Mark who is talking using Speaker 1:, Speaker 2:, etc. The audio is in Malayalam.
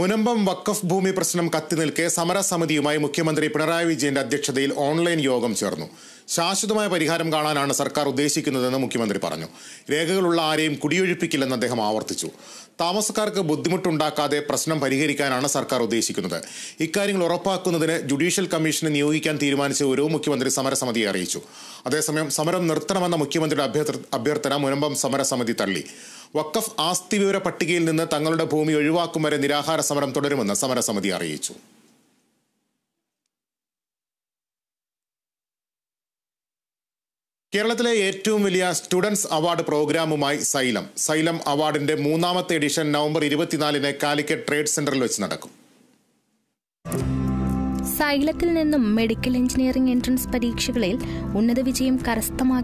Speaker 1: മുനമ്പം വക്കഫ് ഭൂമി പ്രശ്നം കത്തി നിൽക്കെ സമരസമിതിയുമായി മുഖ്യമന്ത്രി പിണറായി വിജയന്റെ അധ്യക്ഷതയിൽ ഓൺലൈൻ യോഗം ചേർന്നു ശാശ്വതമായ പരിഹാരം കാണാനാണ് സർക്കാർ ഉദ്ദേശിക്കുന്നതെന്ന് മുഖ്യമന്ത്രി പറഞ്ഞു രേഖകളുള്ള ആരെയും കുടിയൊഴിപ്പിക്കില്ലെന്ന് അദ്ദേഹം ആവർത്തിച്ചു താമസക്കാർക്ക് ബുദ്ധിമുട്ടുണ്ടാക്കാതെ പ്രശ്നം പരിഹരിക്കാനാണ് സർക്കാർ ഉദ്ദേശിക്കുന്നത് ഇക്കാര്യങ്ങൾ ഉറപ്പാക്കുന്നതിന് ജുഡീഷ്യൽ കമ്മീഷനെ നിയോഗിക്കാൻ തീരുമാനിച്ച ഒരു മുഖ്യമന്ത്രി സമരസമിതിയെ അറിയിച്ചു അതേസമയം സമരം നിർത്തണമെന്ന മുഖ്യമന്ത്രിയുടെ അഭ്യർത്ഥന മുനമ്പം സമരസമിതി തള്ളി വക്കഫ് ആസ്തി വിവര പട്ടികയിൽ നിന്ന് തങ്ങളുടെ ഭൂമി ഒഴിവാക്കും വരെ നിരാഹാര സമരം തുടരുമെന്ന് സമരസമിതി അറിയിച്ചു കേരളത്തിലെ ഏറ്റവും വലിയ സ്റ്റുഡൻസ് അവാർഡ് പ്രോഗ്രാമുമായി സൈലം സൈലം അവാർഡിന്റെ മൂന്നാമത്തെ എഡിഷൻ നവംബർ ഇരുപത്തിനാലിന് കാലിക്കറ്റ് ട്രേഡ് സെന്ററിൽ വെച്ച് നടക്കും
Speaker 2: സൈലത്തിൽ നിന്നും മെഡിക്കൽ എഞ്ചിനീയറിംഗ് എൻട്രൻസ് പരീക്ഷകളിൽ ഉന്നത വിജയം കരസ്ഥമാക്കി